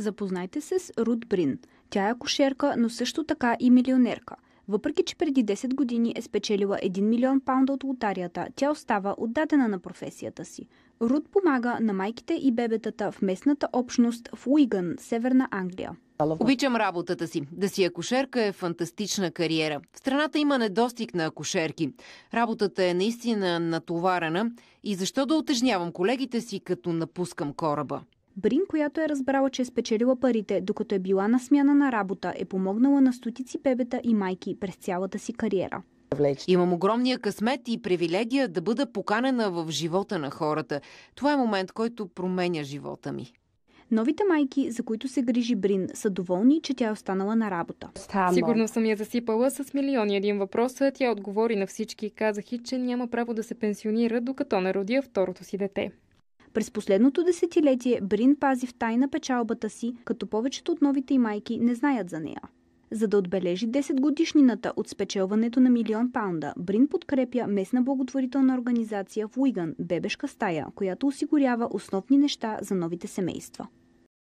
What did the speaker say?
Запознайте се с Рут Брин. Тя е акушерка, но също така и милионерка. Въпреки, че преди 10 години е спечелила 1 милион паунда от лотарията, тя остава отдадена на професията си. Рут помага на майките и бебетата в местната общност в Уиган, Северна Англия. Обичам работата си. Да си акушерка е фантастична кариера. В страната има недостиг на акушерки. Работата е наистина натоварена и защо да отежнявам колегите си, като напускам кораба? Брин, която е разбрала, че е спечелила парите, докато е била на смяна на работа, е помогнала на стотици бебета и майки през цялата си кариера. Имам огромния късмет и привилегия да бъда поканена в живота на хората. Това е момент, който променя живота ми. Новите майки, за които се грижи Брин, са доволни, че тя е останала на работа. Сигурно съм я засипала с милиони един въпрос. Тя отговори на всички и казах и, че няма право да се пенсионира, докато не родия второто си дете. През последното десетилетие Брин пази в тайна печалбата си, като повечето от новите и майки не знаят за нея. За да отбележи 10 годишнината от спечелването на милион паунда, Брин подкрепя местна благотворителна организация в Уиган – Бебешка стая, която осигурява основни неща за новите семейства.